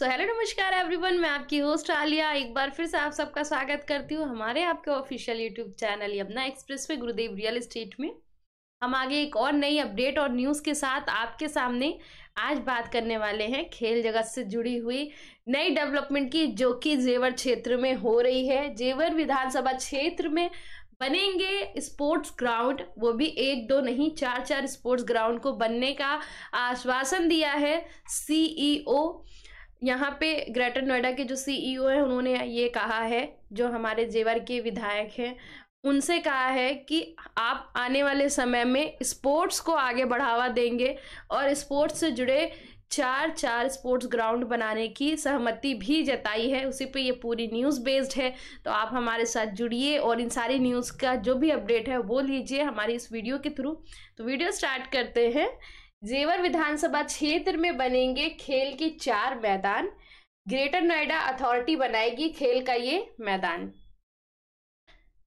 so hello नमस्कार everyone मैं आपकी होस्ट आलिया एक बार फिर से आप सबका स्वागत करती हूँ हमारे आपके official YouTube channel Yamuna Express पे गुरुदेव रियल इस्टेट में हम आगे एक और नई अपडेट और न्यूज़ के साथ आपके सामने आज बात करने वाले हैं खेल जगत से जुड़ी हुई नई डेवलपमेंट की जो कि जेवर क्षेत्र में हो रही है जेवर विधानसभा क्षेत्र में बनेंगे स्पोर्ट्स ग्राउंड वो भी एक दो नहीं चार चार स्पोर्ट्स ग्राउंड को बनने का आश्वासन दिया है सीईओ यहाँ पे ग्रेटर नोएडा के जो सीईओ e हैं उन्होंने ये कहा है जो हमारे जेवर के विधायक हैं उनसे कहा है कि आप आने वाले समय में स्पोर्ट्स को आगे बढ़ावा देंगे और स्पोर्ट्स से जुड़े चार चार स्पोर्ट्स ग्राउंड बनाने की सहमति भी जताई है उसी पे ये पूरी न्यूज़ बेस्ड है तो आप हमारे साथ जुड़िए और इन सारी न्यूज़ का जो भी अपडेट है वो लीजिए हमारी इस वीडियो के थ्रू तो वीडियो स्टार्ट करते हैं जेवर विधानसभा क्षेत्र में बनेंगे खेल के चार मैदान ग्रेटर नोएडा अथॉरिटी बनाएगी खेल का ये मैदान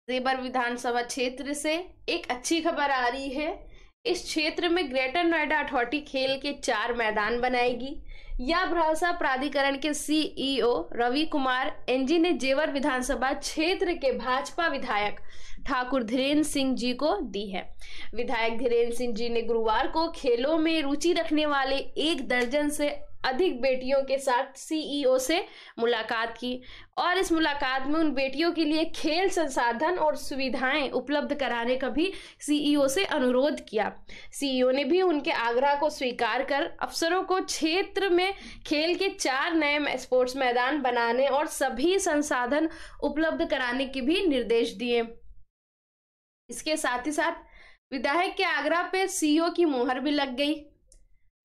जेवर विधानसभा क्षेत्र से एक अच्छी खबर आ रही है इस क्षेत्र में ग्रेटर नोएडा अथॉरिटी खेल के चार मैदान बनाएगी यह भरोसा प्राधिकरण के CEO e Ravi Kumar N G ने जेवर विधानसभा क्षेत्र के भाजपा विधायक ठाकुर धीरेन्द्र सिंह जी को दी है विधायक धीरेन्द्र सिंह जी ने गुरुवार को खेलों में रुचि रखने वाले एक दर्जन से अधिक बेटियों के साथ सीईओ e से मुलाकात की और इस मुलाकात में उन बेटियों के लिए खेल संसाधन और सुविधाएं उपलब्ध कराने का भी सीईओ e से अनुरोध किया सीईओ e ने भी उनके आग्रह को स्वीकार कर अफसरों को क्षेत्र में खेल के चार नए स्पोर्ट्स मैदान बनाने और सभी संसाधन उपलब्ध कराने के भी निर्देश दिए इसके साथ ही साथ विधायक के आग्रह पर सीईओ की मुहर भी लग गई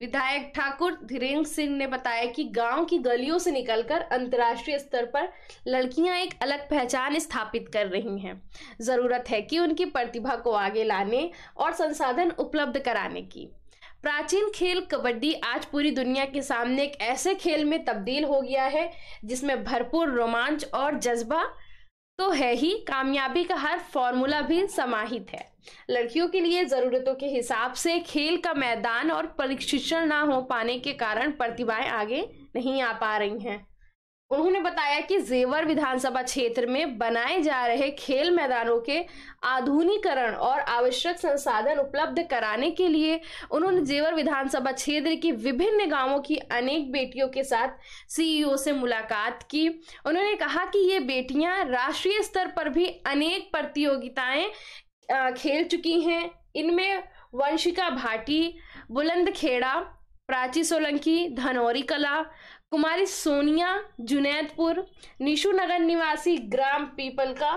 विधायक ठाकुर धीरेन्द्र सिंह ने बताया कि गांव की गलियों से निकलकर अंतर्राष्ट्रीय स्तर पर लड़कियां एक अलग पहचान स्थापित कर रही हैं जरूरत है कि उनकी प्रतिभा को आगे लाने और संसाधन उपलब्ध कराने की प्राचीन खेल कबड्डी आज पूरी दुनिया के सामने एक ऐसे खेल में तब्दील हो गया है जिसमें भरपूर रोमांच और जज्बा तो है ही कामयाबी का हर फॉर्मूला भी समाहित है लड़कियों के लिए ज़रूरतों के हिसाब से खेल का मैदान और प्रशिक्षण ना हो पाने के कारण प्रतिभाएं आगे नहीं आ पा रही हैं उन्होंने बताया कि जेवर विधानसभा क्षेत्र में बनाए जा रहे खेल मैदानों के आधुनिकरण और आवश्यक संसाधन उपलब्ध कराने के लिए उन्होंने जेवर विधानसभा क्षेत्र की विभिन्न गांवों की अनेक बेटियों के साथ सीईओ e से मुलाकात की उन्होंने कहा कि ये बेटियां राष्ट्रीय स्तर पर भी अनेक प्रतियोगिताएं खेल चुकी हैं इनमें वंशिका भाटी बुलंद खेड़ा प्राची सोलंकी धनौरी कला कुमारी सोनिया जुनैदपुर निशु नगर निवासी ग्राम पीपल का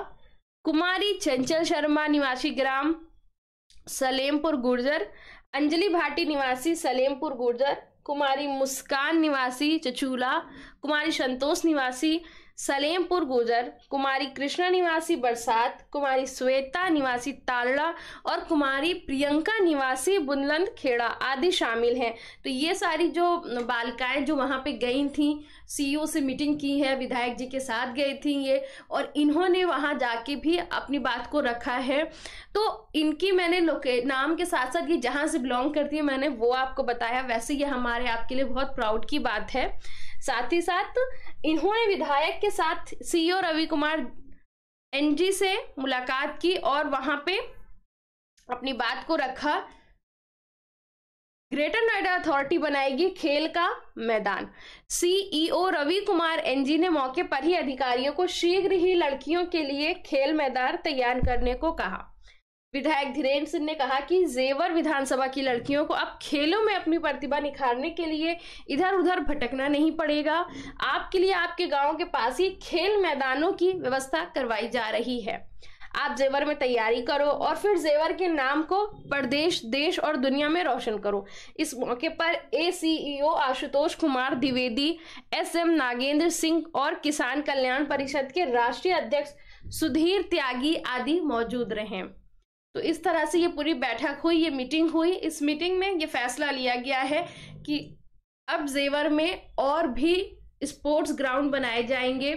कुमारी चंचल शर्मा निवासी ग्राम सलेमपुर गुर्जर अंजलि भाटी निवासी सलेमपुर गुर्जर कुमारी मुस्कान निवासी चचूला कुमारी संतोष निवासी सलेमपुर गुजर कुमारी कृष्णा निवासी बरसात कुमारी श्वेता निवासी तालड़ा और कुमारी प्रियंका निवासी बुलंद खेड़ा आदि शामिल हैं तो ये सारी जो बालिकाएं जो वहाँ पे गई थी सीईओ से मीटिंग की है विधायक जी के साथ गई थी ये और इन्होंने वहाँ जाके भी अपनी बात को रखा है तो इनकी मैंने लोके नाम के साथ साथ ये जहाँ से बिलोंग करती है मैंने वो आपको बताया वैसे ये हमारे आपके लिए बहुत प्राउड की बात है साथ ही साथ इन्होंने विधायक के साथ सीईओ रवि कुमार एनजी से मुलाकात की और वहां पे अपनी बात को रखा ग्रेटर नोएडा अथॉरिटी बनाएगी खेल का मैदान सीईओ रवि कुमार एनजी ने मौके पर ही अधिकारियों को शीघ्र ही लड़कियों के लिए खेल मैदान तैयार करने को कहा विधायक धीरेन्द्र सिंह ने कहा कि जेवर विधानसभा की लड़कियों को अब खेलों में अपनी प्रतिभा निखारने के लिए इधर उधर भटकना नहीं पड़ेगा आपके लिए आपके गांव के पास ही खेल मैदानों की व्यवस्था करवाई जा रही है आप जेवर में तैयारी करो और फिर जेवर के नाम को प्रदेश देश और दुनिया में रोशन करो इस मौके पर A Ashutosh Kumar Dwivedi S M Nagendra Singh और किसान कल्याण परिषद के राष्ट्रीय अध्यक्ष सुधीर त्यागी आदि मौजूद रहे तो इस तरह से ये पूरी बैठक हुई ये मीटिंग हुई इस मीटिंग में ये फैसला लिया गया है कि अब जेवर में और भी स्पोर्ट्स ग्राउंड बनाए जाएंगे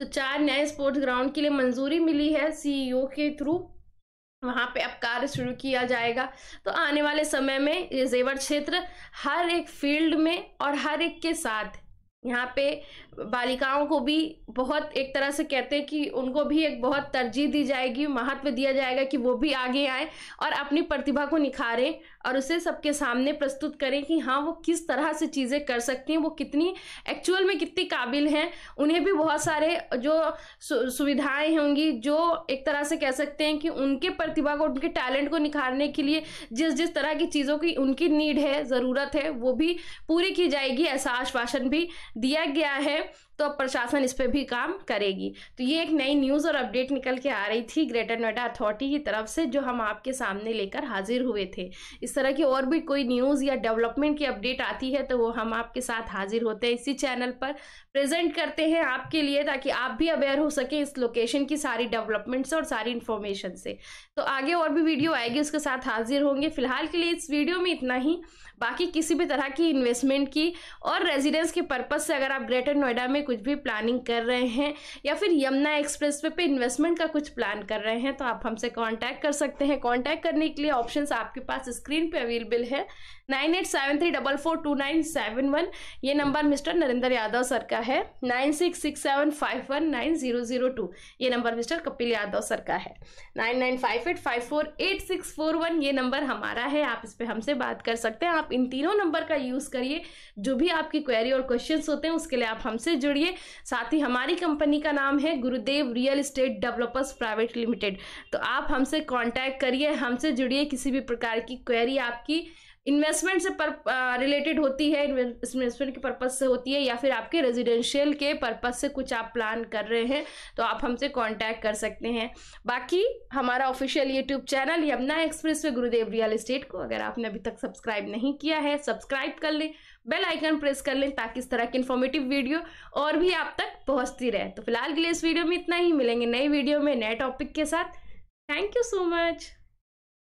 तो चार नए स्पोर्ट्स ग्राउंड के लिए मंजूरी मिली है सीईओ e के थ्रू वहाँ पे अब कार्य शुरू किया जाएगा तो आने वाले समय में ये जेवर क्षेत्र हर एक फील्ड में और हर एक के साथ यहाँ पे बालिकाओं को भी बहुत एक तरह से कहते हैं कि उनको भी एक बहुत तरजीह दी जाएगी महत्व दिया जाएगा कि वो भी आगे आए और अपनी प्रतिभा को निखारें और उसे सबके सामने प्रस्तुत करें कि हाँ वो किस तरह से चीज़ें कर सकती हैं वो कितनी एक्चुअल में कितनी काबिल हैं उन्हें भी बहुत सारे जो सु, सुविधाएं होंगी जो एक तरह से कह सकते हैं कि उनके प्रतिभा को उनके टैलेंट को निखारने के लिए जिस जिस तरह की चीज़ों की उनकी नीड है ज़रूरत है वो भी पूरी की जाएगी ऐसा आश्वासन भी दिया गया है तो अब प्रशासन इस पर भी काम करेगी तो ये एक नई न्यूज़ और अपडेट निकल के आ रही थी ग्रेटर नोएडा अथॉरिटी की तरफ से जो हम आपके सामने लेकर हाजिर हुए थे इस तरह की और भी कोई न्यूज़ या डेवलपमेंट की अपडेट आती है तो वो हम आपके साथ हाजिर होते हैं इसी चैनल पर प्रेजेंट करते हैं आपके लिए ताकि आप भी अवेयर हो सके इस लोकेशन की सारी डेवलपमेंट से और सारी इन्फॉर्मेशन से तो आगे और भी वीडियो आएगी उसके साथ हाजिर होंगे फिलहाल के लिए इस वीडियो में इतना ही बाकी किसी भी तरह की इन्वेस्टमेंट की और रेजिडेंस के पर्पज से अगर आप ग्रेटर नोएडा में में कुछ भी प्लानिंग कर रहे हैं या फिर यमुना एक्सप्रेस वे पर इन्वेस्टमेंट का कुछ प्लान कर रहे हैं तो आप हमसे कॉन्टैक्ट कर सकते हैं कॉन्टैक्ट करने के लिए ऑप्शन आपके पास स्क्रीन पर अवेलेबल है nine eight seven three double four two nine seven one ये नंबर मिस्टर नरेंद्र यादव सर का है nine six six seven five one nine zero zero two ये नंबर मिस्टर कपिल यादव सर का है nine nine five eight five four eight six four one ये नंबर हमारा है आप इस पर हमसे बात कर सकते हैं आप इन तीनों नंबर का यूज़ करिए जो भी आपकी क्वेरी और क्वेश्चन होते हैं उसके लिए आप हमसे जुड़ जुड़िए साथ ही हमारी कंपनी का नाम है Gurudev real estate developers private limited तो आप हमसे कॉन्टैक्ट करिए हमसे जुड़िए किसी भी प्रकार की क्वेरी आपकी इन्वेस्टमेंट से रिलेटेड होती है इन्वेस्टमेंट के पर्पज से होती है या फिर आपके रेजिडेंशियल के पर्पज से कुछ आप प्लान कर रहे हैं तो आप हमसे कांटेक्ट कर सकते हैं बाकी हमारा official YouTube channel Yamuna expressway Gurudev real estate को अगर आपने अभी तक सब्सक्राइब नहीं किया है सब्सक्राइब कर लें बेल आइकन प्रेस कर लें ताकि इस तरह की इन्फॉर्मेटिव वीडियो और भी आप तक पहुंचती रहे तो फिलहाल के लिए इस वीडियो में इतना ही मिलेंगे नई वीडियो में नए टॉपिक के साथ थैंक यू सो मच